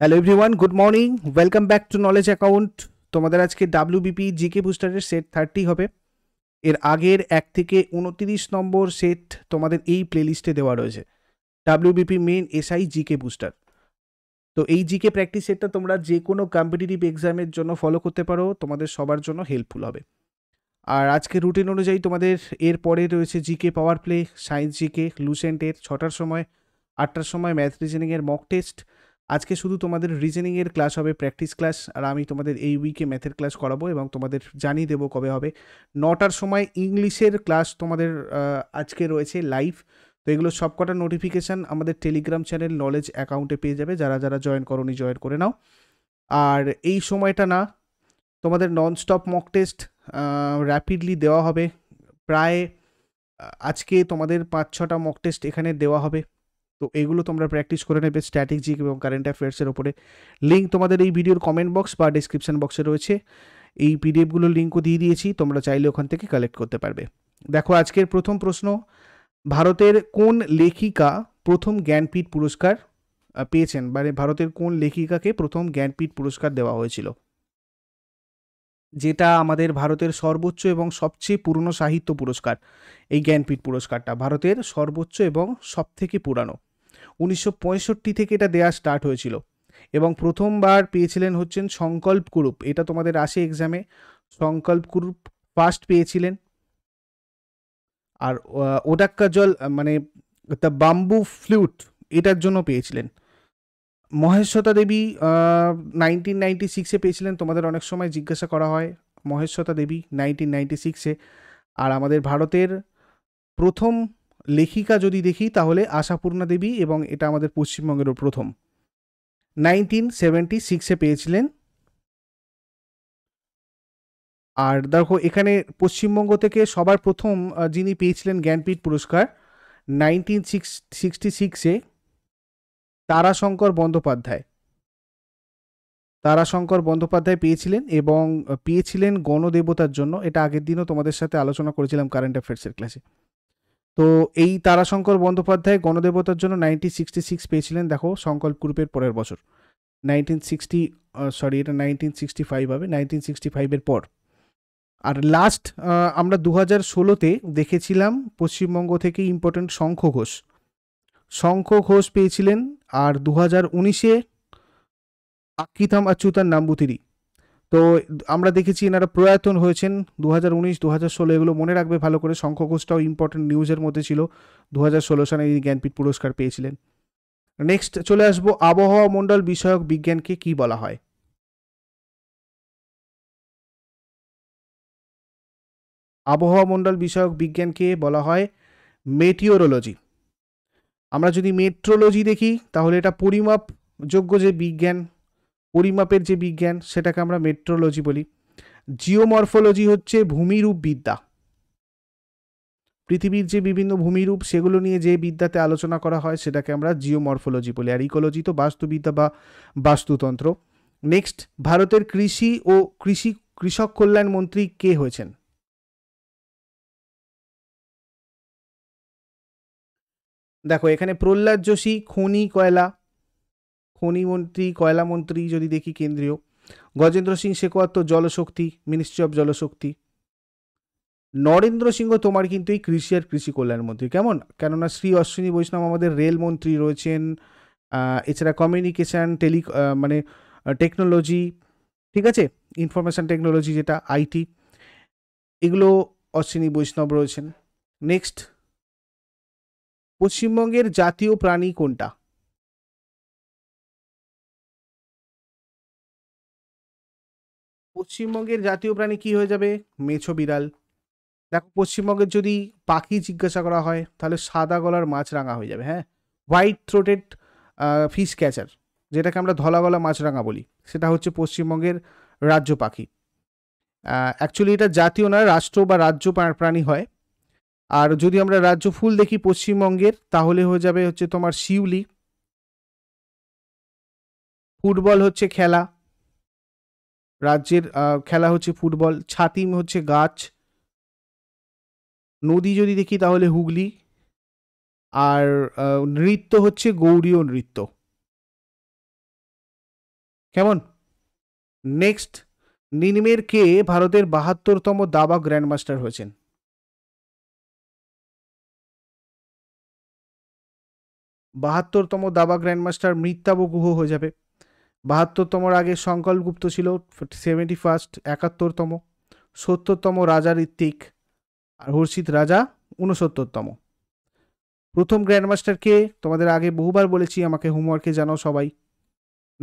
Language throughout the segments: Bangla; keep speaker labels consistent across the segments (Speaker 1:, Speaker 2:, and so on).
Speaker 1: hello everyone good morning welcome back to knowledge account তোমাদের আজকে ডাব্লিউবিপি জিকে বুস্টারের সেট থার্টি হবে এর আগের এক থেকে উনতিরিশ নম্বর সেট তোমাদের এই প্লেলিস্টে দেওয়া রয়েছে WBP main SI GK booster তো এই জিকে প্র্যাকটিস সেটটা তোমরা যে কোনো কম্পিটিটিভ এক্সামের জন্য ফলো করতে পারো তোমাদের সবার জন্য হেল্পফুল হবে আর আজকে রুটিন অনুযায়ী তোমাদের এর পরে রয়েছে GK power play science GK লুসেন্টের ছটার সময় আটটার সময় ম্যাথ রিজনিংয়ের মক টেস্ট আজকে শুধু তোমাদের রিজেনিংয়ের ক্লাস হবে প্র্যাকটিস ক্লাস আর আমি তোমাদের এই উইকে ম্যাথের ক্লাস করাবো এবং তোমাদের জানিয়ে দেবো কবে হবে নটার সময় ইংলিশের ক্লাস তোমাদের আজকে রয়েছে লাইভ তো এগুলো সবকটা নোটিফিকেশান আমাদের টেলিগ্রাম চ্যানেল নলেজ অ্যাকাউন্টে পেয়ে যাবে যারা যারা জয়েন করনি জয়েন করে নাও আর এই সময়টা না তোমাদের ননস্টপ মক টেস্ট র্যাপিডলি দেওয়া হবে প্রায় আজকে তোমাদের পাঁচ ছটা মক টেস্ট এখানে দেওয়া হবে তো এগুলো তোমরা প্র্যাকটিস করে নেবে স্ট্র্যাটেজিক এবং কারেন্ট অ্যাফেয়ার্সের ওপরে লিঙ্ক তোমাদের এই ভিডিওর কমেন্ট বক্স বা ডিসক্রিপশান বক্সে রয়েছে এই পিডিএফগুলোর লিঙ্কও দিয়ে দিয়েছি তোমরা চাইলে ওখান থেকে কালেক্ট করতে পারবে দেখো আজকের প্রথম প্রশ্ন ভারতের কোন লেখিকা প্রথম জ্ঞানপীঠ পুরস্কার পেয়েছেন মানে ভারতের কোন লেখিকাকে প্রথম জ্ঞানপীঠ পুরস্কার দেওয়া হয়েছিল যেটা আমাদের ভারতের সর্বোচ্চ এবং সবচেয়ে পুরনো সাহিত্য পুরস্কার এই জ্ঞানপীঠ পুরস্কারটা ভারতের সর্বোচ্চ এবং সবথেকে পুরানো উনিশশো থেকে এটা দেয়া স্টার্ট হয়েছিল এবং প্রথমবার পেয়েছিলেন হচ্ছেন সংকল্প কুরুপ এটা তোমাদের আসে এক্সামে সংকল্প কুরুপ ফার্স্ট পেয়েছিলেন আর ওডাক্কা জল মানে দ্য বাম্বু ফ্লুট এটার জন্য পেয়েছিলেন মহেশ্বতা দেবী নাইনটিন নাইনটি সিক্সে পেয়েছিলেন তোমাদের অনেক সময় জিজ্ঞাসা করা হয় মহেশ্বতা দেবী নাইনটিন নাইনটি সিক্সে আর আমাদের ভারতের প্রথম লেখিকা যদি দেখি তাহলে আশাপূর্ণা দেবী এবং এটা আমাদের পশ্চিমবঙ্গেরও প্রথম নাইনটিন সেভেন্টি সিক্সে পেয়েছিলেন আর দেখো এখানে পশ্চিমবঙ্গ থেকে সবার প্রথম যিনি পেয়েছিলেন জ্ঞানপীঠ পুরস্কার নাইনটিন সিক্স সিক্সটি সিক্সে তারাশঙ্কর বন্দ্যোপাধ্যায় তারাশঙ্কর বন্দ্যোপাধ্যায় পেয়েছিলেন এবং পেয়েছিলেন গণদেবতার জন্য এটা আগের দিনও তোমাদের সাথে আলোচনা করেছিলাম কারেন্ট অ্যাফেয়ার্সের ক্লাসে তো এই তারাশঙ্কর বন্দ্যোপাধ্যায় গণদেবতার জন্য নাইনটিন সিক্সটি সিক্স পেয়েছিলেন দেখো সংকল্প গ্রুপের পরের বছর নাইনটিন সিক্সটি সরি এটা নাইনটিন সিক্সটি ফাইভ হবে নাইনটিন সিক্সটি ফাইভের পর আর লাস্ট আমরা দু হাজার ষোলোতে দেখেছিলাম পশ্চিমবঙ্গ থেকে ইম্পর্টেন্ট শঙ্খ ঘোষ শঙ্খ ঘোষ পেয়েছিলেন আর দু হাজার উনিশে আকিতাম আচ্যুতার নাম্বুতিরি তো আমরা দেখেছি এনারা প্রয়াতন হয়েছেন দু হাজার উনিশ দু হাজার ষোলো এগুলো মনে রাখবে ভালো করে শঙ্খ ইম্পর্টেন্ট নিউজের মধ্যে ছিল দু হাজার ষোলো সালে ইনি জ্ঞানপীঠ পুরস্কার পেয়েছিলেন নেক্সট চলে আসবো আবহাওয়া মণ্ডল বিষয়ক বিজ্ঞানকে কি বলা হয় আবহাওয়া মণ্ডল বিষয়ক বিজ্ঞানকে বলা হয় মেটিওরোলজি আমরা যদি মেট্রোলজি দেখি তাহলে এটা পরিমাপযোগ্য যে বিজ্ঞান পরিমাপের যে বিজ্ঞান সেটাকে আমরা মেট্রোলজি বলি জিওমরফোলজি হচ্ছে ভূমিরূপ বিদ্যা পৃথিবীর যে বিভিন্ন ভূমিরূপ সেগুলো নিয়ে যে বিদ্যাতে আলোচনা করা হয় সেটাকে আমরা জিওমরফোলজি বলি আর ইকোলজি তো বাস্তুবিদ্যা বা বাস্তুতন্ত্র নেক্সট ভারতের কৃষি ও কৃষি কৃষক কল্যাণ মন্ত্রী কে হয়েছেন দেখো এখানে প্রহ্লাদ যোশী খনি কয়লা খনিমন্ত্রী মন্ত্রী যদি দেখি কেন্দ্রীয় গজেন্দ্র সিং শেখাওয়াত তো জলশক্তি মিনিস্ট্রি অফ জলশক্তি নরেন্দ্র সিংহ তোমার কিন্তু এই কৃষি আর কৃষি কল্যাণ মন্ত্রী কেমন কেননা শ্রী অশ্বিনী বৈষ্ণব আমাদের রেলমন্ত্রী রয়েছেন এছাড়া কমিউনিকেশান টেলি মানে টেকনোলজি ঠিক আছে ইনফরমেশান টেকনোলজি যেটা আইটি এগুলো অশ্বিনী বৈষ্ণব রয়েছেন নেক্সট পশ্চিমবঙ্গের জাতীয় প্রাণী কোনটা
Speaker 2: পশ্চিমবঙ্গের
Speaker 1: জাতীয় প্রাণী কি হয়ে যাবে মেছো বিড়াল দেখো পশ্চিমবঙ্গের যদি পাখি জিজ্ঞাসা করা হয় তাহলে সাদা গলার মাছরাঙা হয়ে যাবে হ্যাঁ হোয়াইট থ্রোটেড ফিশ ক্যাচার যেটাকে আমরা ধলা মাছ মাছরাঙা বলি সেটা হচ্ছে পশ্চিমবঙ্গের রাজ্য পাখি অ্যাকচুয়ালি এটা জাতীয় নয় রাষ্ট্র বা রাজ্য প্রাণী হয় আর যদি আমরা রাজ্য ফুল দেখি পশ্চিমবঙ্গের তাহলে হয়ে যাবে হচ্ছে তোমার শিউলি ফুটবল হচ্ছে খেলা রাজ্যের খেলা হচ্ছে ফুটবল ছাতিম হচ্ছে গাছ নদী যদি দেখি তাহলে হুগলি আর নৃত্য হচ্ছে গৌরীয় নৃত্য
Speaker 2: কেমন নেক্সট নিনিমের কে ভারতের বাহাত্তরতম দাবা গ্র্যান্ডমাস্টার হয়েছেন
Speaker 1: বাহাত্তরতম দাবা গ্র্যান্ডমাস্টার মৃত্যাব গুহ হয়ে যাবে বাহাত্তরতম আগে সংকল্পগুপ্ত ছিল সেভেন্টি ফার্স্ট একাত্তরতম সত্তরতম রাজা ঋত্বিক আর হর্ষিত রাজা উনসত্তরতম প্রথম গ্র্যান্ডমাস্টারকে তোমাদের আগে বহুবার বলেছি আমাকে হোমওয়ার্কে জানাও সবাই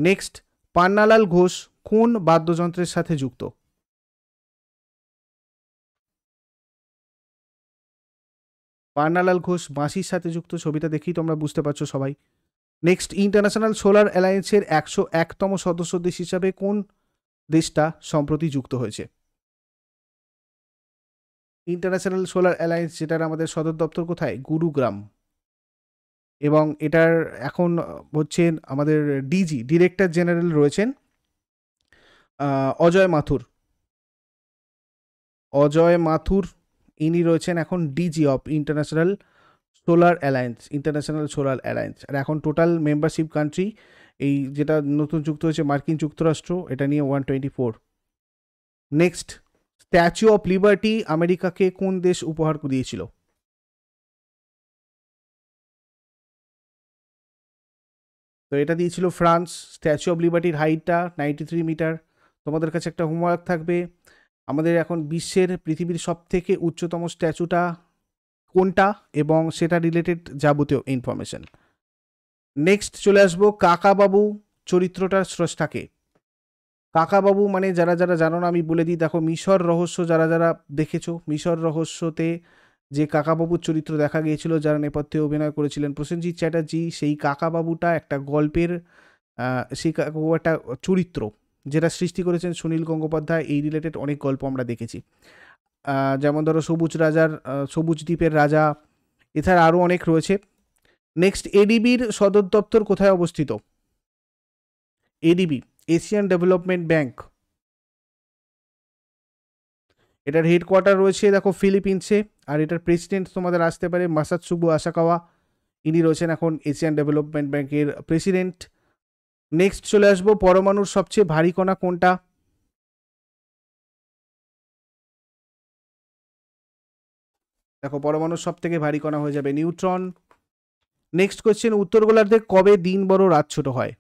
Speaker 1: নেক্সট পান্নালাল ঘোষ কোন বাদ্যযন্ত্রের সাথে যুক্ত পান্নালাল ঘোষ বাঁশির সাথে যুক্ত ছবিটা দেখেই তোমরা বুঝতে পারছো সবাই নেক্সট ইন্টারন্যাশনাল সোলার অ্যালায়েন্সের একশো একতম সদস্য দেশ হিসাবে কোন দেশটা সম্প্রতি যুক্ত হয়েছে ইন্টারন্যাশনাল সোলার অ্যালায়েন্স যেটার আমাদের সদর দপ্তর কোথায় গুরুগ্রাম এবং এটার এখন হচ্ছেন আমাদের ডিজি ডিরেক্টর জেনারেল রয়েছেন অজয় মাথুর অজয় মাথুর ইনি রয়েছেন এখন DG of International Solar Alliance International Solar Alliance আর এখন টোটাল মেম্বারশিপ কান্ট্রি এই যেটা নতুন যুক্ত হয়েছে মার্কিন যুক্তরাষ্ট্র এটা নিয়ে one twenty four next Statue of Liberty আমেরিকাকে কোন দেশ উপহার দিয়েছিল তো এটা দিয়েছিল ফ্রান্স স্ট্যাচু অফ লিবার্টির হাইটটা নাইনটি থ্রি মিটার তোমাদের কাছে একটা হোমওয়ার্ক থাকবে আমাদের এখন বিশ্বের পৃথিবীর সব থেকে উচ্চতম স্ট্যাচুটা কোনটা এবং সেটা রিলেটেড যাবতীয় ইনফরমেশন নেক্সট চলে আসবো কাকাবাবু চরিত্রটার স্রষ্টাকে কাকাবাবু মানে যারা যারা জানো না আমি বলে দিই দেখো মিশর রহস্য যারা যারা দেখেছো মিশর রহস্যতে যে কাকাবাবুর চরিত্র দেখা গিয়েছিল যারা নেপথ্যে অভিনয় করেছিলেন প্রসেনজিৎ চ্যাটার্জি সেই কাকাবাবুটা একটা গল্পের সেই কাকাবাবু একটা চরিত্র যেটা সৃষ্টি করেছেন সুনীল গঙ্গোপাধ্যায় এই রিলেটেড অনেক গল্প আমরা দেখেছি যেমন ধরো সবুজ রাজার সবুজ দ্বীপের রাজা এছাড়া আরও অনেক রয়েছে নেক্সট এডিবির সদর দপ্তর কোথায় অবস্থিত এডিবি এশিয়ান ডেভেলপমেন্ট ব্যাংক এটার হেডকোয়ার্টার রয়েছে দেখো ফিলিপিন্সে আর এটার প্রেসিডেন্ট তোমাদের আসতে পারে সুবু আশাকাওয়া ইনি রয়েছেন এখন এশিয়ান ডেভেলপমেন্ট ব্যাংকের প্রেসিডেন্ট নেক্সট চলে আসবো পরমাণুর সবচেয়ে ভারী কণা কোনটা দেখো পরমাণুর সব থেকে ভারী কণা হয়ে যাবে নিউট্রন নেক্সট কোয়েশ্চেন উত্তর গোলার্ধে কবে দিন বড় রাত ছোট হয়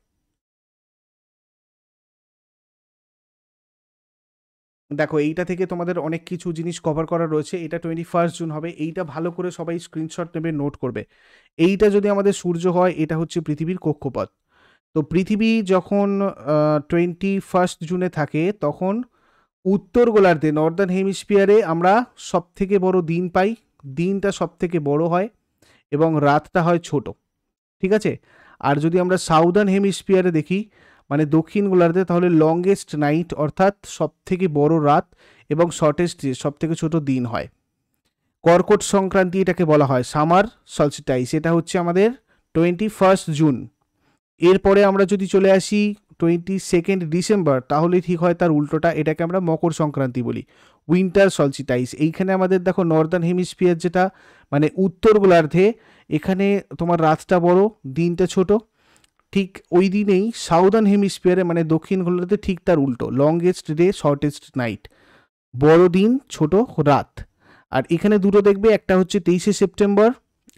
Speaker 1: দেখো এইটা থেকে তোমাদের অনেক কিছু জিনিস কভার করা রয়েছে এটা টোয়েন্টি ফার্স্ট জুন হবে এইটা ভালো করে সবাই স্ক্রিনশট নেবে নোট করবে এইটা যদি আমাদের সূর্য হয় এটা হচ্ছে পৃথিবীর কক্ষপথ তো পৃথিবী যখন টোয়েন্টি ফার্স্ট জুনে থাকে তখন উত্তর গোলার্ধে নর্দার্ন হেমিস্ফিয়ারে আমরা সব থেকে বড় দিন পাই দিনটা সব থেকে বড় হয় এবং রাতটা হয় ছোট ঠিক আছে আর যদি আমরা সাউদার্ন হেমিস্ফিয়ারে দেখি মানে দক্ষিণ গোলার্ধে তাহলে লংগেস্ট নাইট অর্থাৎ সব থেকে বড় রাত এবং শর্টেস্ট সব থেকে ছোট দিন হয় কর্কট সংক্রান্তি এটাকে বলা হয় সামার সলসিটাইস এটা হচ্ছে আমাদের টোয়েন্টি ফার্স্ট জুন এরপরে আমরা যদি চলে আসি টোয়েন্টি সেকেন্ড ডিসেম্বর তাহলে ঠিক হয় তার উল্টোটা এটাকে আমরা মকর সংক্রান্তি বলি উইন্টার সলসিটাইস এইখানে আমাদের দেখো নর্দার্ন হেমিসফিয়ার যেটা মানে উত্তর গোলার্ধে এখানে তোমার রাতটা বড় দিনটা ছোট ঠিক ওই দিনেই সাউদার্ন হেমিসফিয়ারে মানে দক্ষিণ গোলার্ধে ঠিক তার উল্টো লংগেস্ট ডে শর্টেস্ট নাইট বড় দিন ছোট রাত আর এখানে দুটো দেখবে একটা হচ্ছে তেইশে সেপ্টেম্বর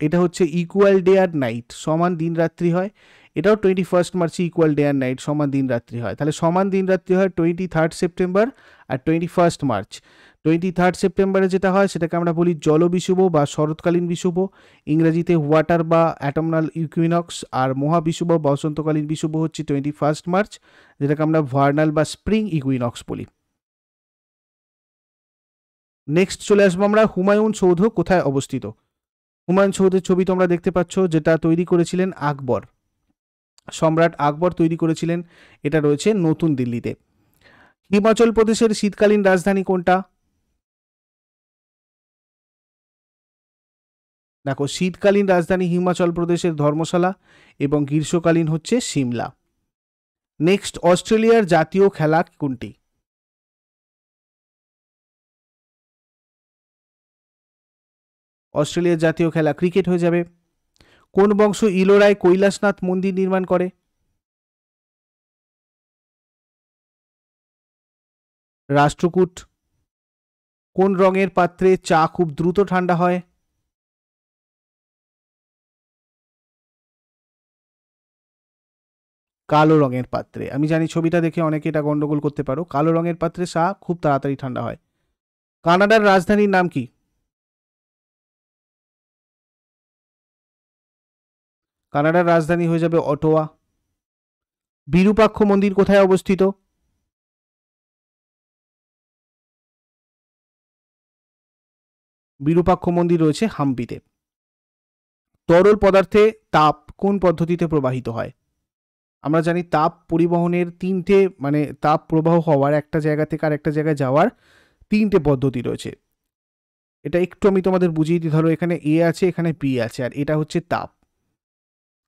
Speaker 1: এটা হচ্ছে ইকুয়াল ডে আর নাইট সমান দিন রাত্রি হয় এটাও টোয়েন্টি ফার্স্ট মার্চে ইকুয়াল ডে অ্যান্ড নাইট সমান দিন রাত্রি হয় তাহলে সমান দিন রাত্রি হয় টোয়েন্টি থার্ড সেপ্টেম্বর আর twenty first March twenty third সেপ্টেম্বরে যেটা হয় সেটাকে আমরা বলি জল বিশুভ বা শরৎকালীন বিষুভ ইংরেজিতে ওয়াটার বা অ্যাটমনাল ইকুইনক্স আর মহাবিশুভ বসন্তকালীন বিষুভ হচ্ছে টোয়েন্টি ফার্স্ট মার্চ যেটাকে আমরা ভার্নাল বা স্প্রিং ইকুইনক্স বলি নেক্সট চলে আসবো আমরা হুমায়ুন সৌধ কোথায় অবস্থিত হুমায়ুন সৌধের ছবি তোমরা দেখতে পাচ্ছ যেটা তৈরি করেছিলেন আকবর সম্রাট আকবর তৈরি করেছিলেন এটা রয়েছে নতুন দিল্লিতে হিমাচল প্রদেশের শীতকালীন রাজধানী
Speaker 2: কোনটা দেখো
Speaker 1: শীতকালীন রাজধানী হিমাচল প্রদেশের ধর্মশালা এবং গ্রীষ্মকালীন হচ্ছে সিমলা নেক্সট অস্ট্রেলিয়ার জাতীয় খেলা কোনটি
Speaker 2: অস্ট্রেলিয়ার জাতীয় খেলা ক্রিকেট হয়ে যাবে কোন বংশ ইলোরায় কৈলাসনাথ মন্দির নির্মাণ করে রাষ্ট্রকূট কোন রঙের পাত্রে চা খুব দ্রুত ঠান্ডা হয়
Speaker 1: কালো রঙের পাত্রে আমি জানি ছবিটা দেখে অনেকে এটা গন্ডগোল করতে পারো কালো রঙের পাত্রে চা খুব তাড়াতাড়ি ঠান্ডা হয় কানাডার রাজধানীর নাম কি
Speaker 2: কানাডার রাজধানী হয়ে যাবে অটোয়া বিরূপাক্ষ মন্দির কোথায় অবস্থিত বিরূপাক্ষ মন্দির রয়েছে হাম্পিতে
Speaker 1: তরল পদার্থে তাপ কোন পদ্ধতিতে প্রবাহিত হয় আমরা জানি তাপ পরিবহনের তিনটে মানে তাপ প্রবাহ হওয়ার একটা জায়গা থেকে আর একটা জায়গায় যাওয়ার তিনটে পদ্ধতি রয়েছে এটা একটু আমি তোমাদের বুঝিয়ে দিই ধরো এখানে এ আছে এখানে পি আছে আর এটা হচ্ছে তাপ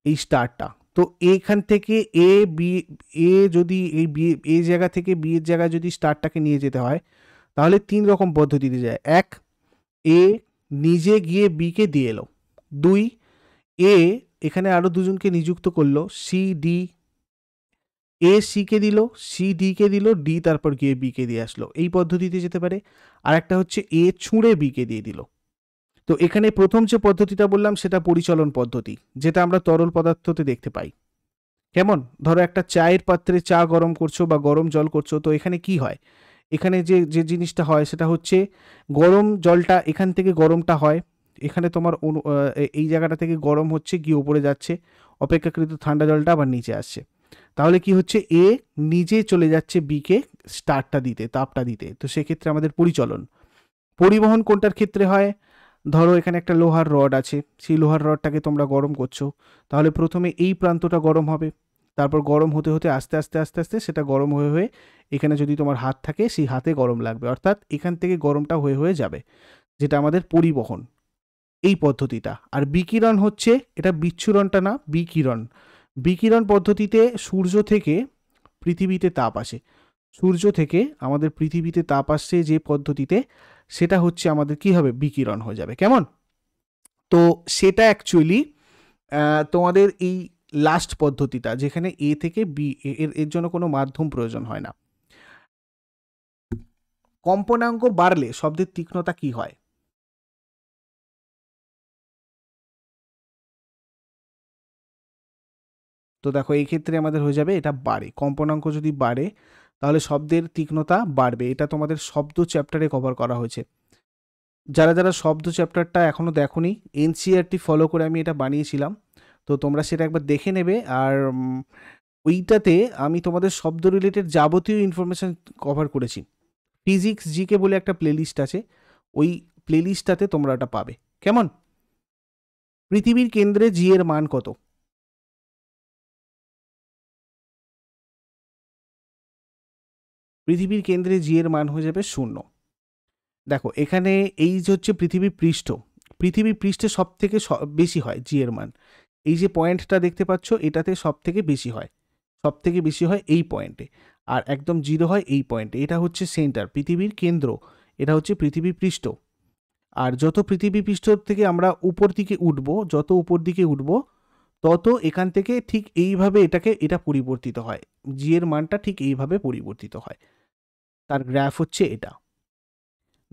Speaker 1: এই স্টারটা তো এইখান থেকে এ বি এ যদি এই বি এ জায়গা থেকে বি এর জায়গায় যদি স্টারটাকে নিয়ে যেতে হয় তাহলে তিন রকম পদ্ধতিতে যায় এক এ নিজে গিয়ে বিকে দিয়ে এলো দুই এ এখানে আরও দুজনকে নিযুক্ত করলো সি ডি এ সিকে দিল সি ডিকে দিল ডি তারপর গিয়ে বিকে দিয়ে আসলো এই পদ্ধতিতে যেতে পারে আর একটা হচ্ছে এ ছুঁড়ে বিকে দিয়ে দিল তো এখানে প্রথম যে পদ্ধতিটা বললাম সেটা পরিচলন পদ্ধতি যেটা আমরা তরল পদার্থতে দেখতে পাই কেমন ধরো একটা চায়ের পাত্রে চা গরম করছো বা গরম জল করছো তো এখানে কি হয় এখানে যে যে জিনিসটা হয় সেটা হচ্ছে গরম জলটা এখান থেকে গরমটা হয় এখানে তোমার এই জায়গাটা থেকে গরম হচ্ছে গিয়ে ওপরে যাচ্ছে অপেক্ষাকৃত ঠান্ডা জলটা আবার নিচে আসছে তাহলে কি হচ্ছে এ নিজে চলে যাচ্ছে বিকে স্টারটা দিতে তাপটা দিতে তো সেক্ষেত্রে আমাদের পরিচলন পরিবহন কোনটার ক্ষেত্রে হয় ধরো এখানে একটা লোহার রড আছে সেই লোহার রডটাকে তোমরা গরম করছো তাহলে প্রথমে এই প্রান্তটা গরম হবে তারপর গরম হতে হতে আস্তে আস্তে আস্তে আস্তে সেটা গরম হয়ে হয়ে এখানে যদি তোমার হাত থাকে সেই হাতে গরম লাগবে অর্থাৎ এখান থেকে গরমটা হয়ে হয়ে যাবে যেটা আমাদের পরিবহন এই পদ্ধতিটা আর বিকিরণ হচ্ছে এটা বিচ্ছুরণটা না বিকিরণ বিকিরণ পদ্ধতিতে সূর্য থেকে পৃথিবীতে তাপ আসে সূর্য থেকে আমাদের পৃথিবীতে তাপ আসছে যে পদ্ধতিতে সেটা হচ্ছে আমাদের কি হবে বিকিরণ হয়ে যাবে কেমন তো সেটা অ্যাকচুয়ালি তোমাদের এই লাস্ট পদ্ধতিটা যেখানে এ থেকে বি এর এর জন্য কোনো মাধ্যম প্রয়োজন হয় না
Speaker 2: কম্পনাঙ্ক বাড়লে শব্দের তীক্ষ্ণতা কি হয়
Speaker 1: তো দেখো এই ক্ষেত্রে আমাদের হয়ে যাবে এটা বাড়ে কম্পনাঙ্ক যদি বাড়ে তাহলে শব্দের তীক্ষ্ণতা বাড়বে এটা তোমাদের শব্দ চ্যাপ্টারে কভার করা হয়েছে যারা যারা শব্দ চ্যাপ্টারটা এখনও দেখোনি এনসিআরটি ফলো e করে আমি এটা বানিয়েছিলাম তো তোমরা সেটা একবার দেখে নেবে আর ওইটাতে আমি তোমাদের শব্দ রিলেটেড যাবতীয় ইনফরমেশান কভার করেছি ফিজিক্স জিকে বলে একটা প্লেলিস্ট আছে ওই প্লেলিস্টটাতে তোমরা ওটা পাবে কেমন
Speaker 2: পৃথিবীর কেন্দ্রে জি এর মান কত পৃথিবীর কেন্দ্রে জি এর মান হয়ে যাবে শূন্য
Speaker 1: দেখো এখানে এই যে হচ্ছে পৃথিবী পৃষ্ঠ পৃথিবী পৃষ্ঠে সব থেকে বেশি হয় জি এর মান এই যে পয়েন্টটা দেখতে পাচ্ছ এটাতে সব থেকে বেশি হয় সব থেকে বেশি হয় এই পয়েন্টে আর একদম জিরো হয় এই পয়েন্টে এটা হচ্ছে সেন্টার পৃথিবীর কেন্দ্র এটা হচ্ছে পৃথিবী পৃষ্ঠ আর যত পৃথিবী পৃষ্ঠ থেকে আমরা উপর দিকে উঠব যত উপর দিকে উঠব তত এখান থেকে ঠিক এইভাবে এটাকে এটা পরিবর্তিত হয় জি এর মানটা ঠিক এইভাবে পরিবর্তিত হয় তার গ্রাফ হচ্ছে এটা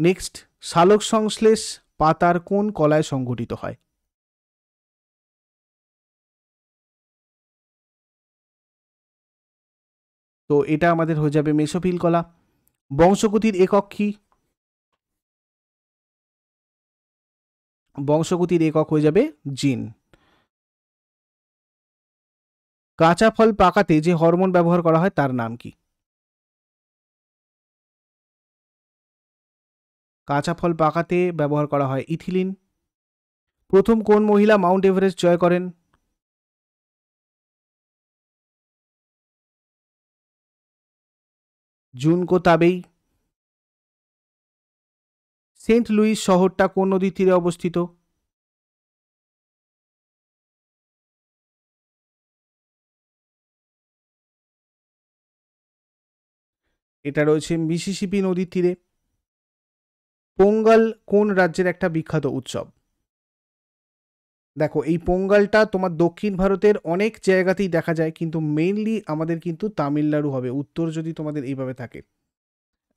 Speaker 1: নেক্সট সালোক সংশ্লেষ পাতার কোন কলায় সংঘটিত হয়
Speaker 2: তো এটা আমাদের হয়ে যাবে মেসোফিল কলা বংশগতির একক কি বংশগতির একক হয়ে যাবে জিন কাঁচা ফল পাকাতে যে হরমোন ব্যবহার করা হয় তার নাম কি কাঁচা ফল পাকাতে ব্যবহার করা হয় ইথিলিন প্রথম কোন মহিলা মাউন্ট এভারেস্ট জয় করেন জুনকো তাবেই সেন্ট লুইস শহরটা কোন নদীর তীরে অবস্থিত এটা রয়েছে মিসিসিপি নদীর তীরে
Speaker 1: পোঙ্গল কোন রাজ্যের একটা বিখ্যাত উৎসব দেখো এই পোঙ্গালটা তোমার দক্ষিণ ভারতের অনেক জায়গাতেই দেখা যায় কিন্তু মেইনলি আমাদের কিন্তু তামিলনাড়ু হবে উত্তর যদি তোমাদের এইভাবে থাকে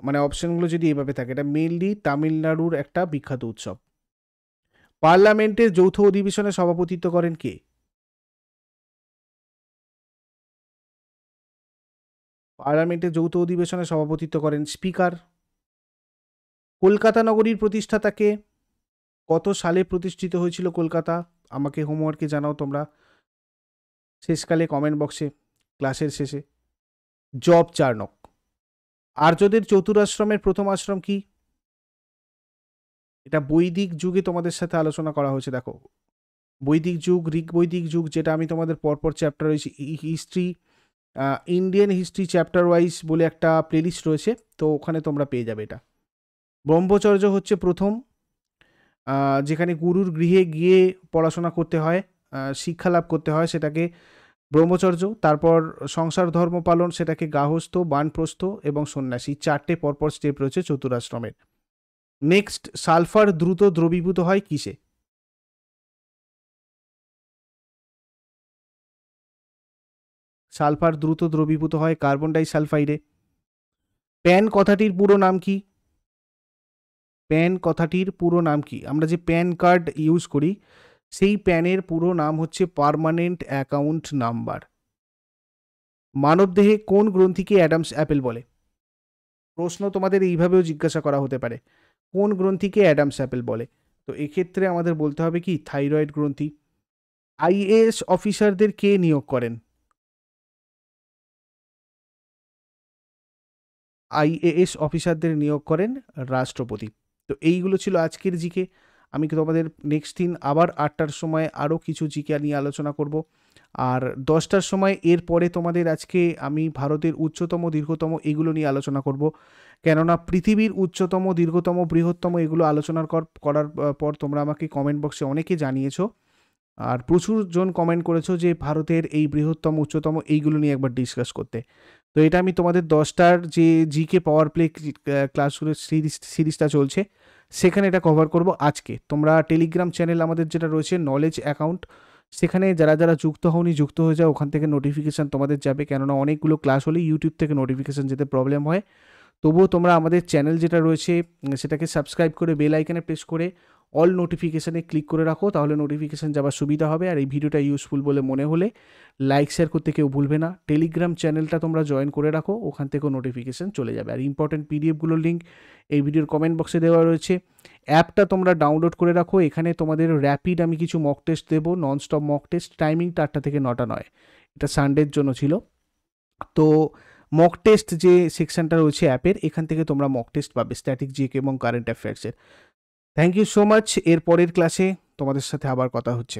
Speaker 1: মানে অপশনগুলো যদি এইভাবে থাকে এটা মেইনলি তামিলনাড়ুর একটা বিখ্যাত উৎসব পার্লামেন্টের যৌথ অধিবেশনে সভাপতিত্ব করেন কে পার্লামেন্টের যৌথ অধিবেশনে সভাপতিত্ব করেন স্পিকার কলকাতা নগরীর প্রতিষ্ঠাতাকে কত সালে প্রতিষ্ঠিত হয়েছিল কলকাতা আমাকে হোমওয়ার্কে জানাও তোমরা শেষকালে কমেন্ট বক্সে ক্লাসের শেষে জব চার্নক আর্যদের চতুরাশ্রমের প্রথম আশ্রম কি এটা বৈদিক যুগে তোমাদের সাথে আলোচনা করা হয়েছে দেখো বৈদিক যুগ ঋক বৈদিক যুগ যেটা আমি তোমাদের পরপর চ্যাপ্টার রয়েছে history Indian history chapter wise বলে একটা প্লেলিস্ট রয়েছে তো ওখানে তোমরা পেয়ে যাবে এটা ব্রহ্মচর্য হচ্ছে প্রথম যেখানে গুরুর গৃহে গিয়ে পড়াশোনা করতে হয় শিক্ষা লাভ করতে হয় সেটাকে ব্রহ্মচর্য তারপর সংসার ধর্ম পালন সেটাকে গাহস্থ বানপ্রস্থ এবং সন্ন্যাসী চারটে পরপর স্টেপ রয়েছে চতুরাশ্রমের নেক্সট সালফার দ্রুত দ্রবীভূত হয় কিসে
Speaker 2: সালফার দ্রুত
Speaker 1: দ্রবীভূত হয় কার্বন ডাইসালফাইডে প্যান কথাটির পুরো নাম কি প্যান কথাটির পুরো নাম কি আমরা যে প্যান কার্ড ইউজ করি সেই প্যানের পুরো নাম হচ্ছে পারমানেন্ট অ্যাকাউন্ট নাম্বার মানবদেহে কোন গ্রন্থিকে অ্যাডামস অ্যাপেল বলে প্রশ্ন তোমাদের এইভাবেও জিজ্ঞাসা করা হতে পারে কোন গ্রন্থিকে অ্যাডামস অ্যাপেল বলে তো এক্ষেত্রে আমাদের বলতে হবে কি থাইরয়েড গ্রন্থি আইএএস অফিসারদের কে নিয়োগ করেন আইএএস অফিসারদের নিয়োগ করেন রাষ্ট্রপতি তো এইগুলো ছিল আজকের জিকে আমি তোমাদের নেক্সট দিন আবার আটটার সময় আরও কিছু জিকে নিয়ে আলোচনা করব আর দশটার সময় এর পরে তোমাদের আজকে আমি ভারতের উচ্চতম দীর্ঘতম এগুলো নিয়ে আলোচনা করব কেননা পৃথিবীর উচ্চতম দীর্ঘতম বৃহত্তম এগুলো আলোচনার করার পর তোমরা আমাকে কমেন্ট বক্সে অনেকে জানিয়েছো আর প্রচুর জন কমেন্ট করেছো যে ভারতের এই বৃহত্তম উচ্চতম এইগুলো নিয়ে একবার ডিসকাস করতে তো এটা আমি তোমাদের দশটার যে জিকে পাওয়ার প্লে ক্লাসগুলোর সিরিজ সিরিজটা চলছে সেখানে এটা কভার করব আজকে তোমরা টেলিগ্রাম চ্যানেল আমাদের যেটা রয়েছে নলেজ অ্যাকাউন্ট সেখানে যারা যারা যুক্ত হওনি যুক্ত হয়ে যাও ওখান থেকে নোটিফিকেশান তোমাদের যাবে কেননা অনেকগুলো ক্লাস হলে ইউটিউব থেকে নোটিফিকেশান যেতে প্রবলেম হয় তবুও তোমরা আমাদের চ্যানেল যেটা রয়েছে সেটাকে সাবস্ক্রাইব করে বেল আইকানে প্রেস করে অল নোটিফিকেশানে ক্লিক করে রাখো তাহলে নোটিফিকেশান যাওয়ার সুবিধা হবে আর এই ভিডিওটা ইউজফুল বলে মনে হলে লাইক শেয়ার করতে কেউ ভুলবে না টেলিগ্রাম চ্যানেলটা তোমরা জয়েন করে রাখো ওখান থেকেও নোটিফিকেশান চলে যাবে আর ইম্পর্টেন্ট পিডিএফগুলোর লিঙ্ক এই ভিডিওর কমেন্ট বক্সে দেওয়া রয়েছে অ্যাপটা তোমরা ডাউনলোড করে রাখো এখানে তোমাদের র্যাপিড আমি কিছু মক টেস্ট দেবো ননস্টপ মক টেস্ট টাইমিং আটটা থেকে নটা নয় এটা সানডের জন্য ছিল তো মক টেস্ট যে সেকশনটা রয়েছে অ্যাপের এখান থেকে তোমরা মক টেস্ট পাবে স্ট্যাটিক জিকে এবং কারেন্ট অ্যাফেয়ার্সের থ্যাংক ইউ সো মাচ এর পরের ক্লাসে তোমাদের সাথে আবার কথা
Speaker 2: হচ্ছে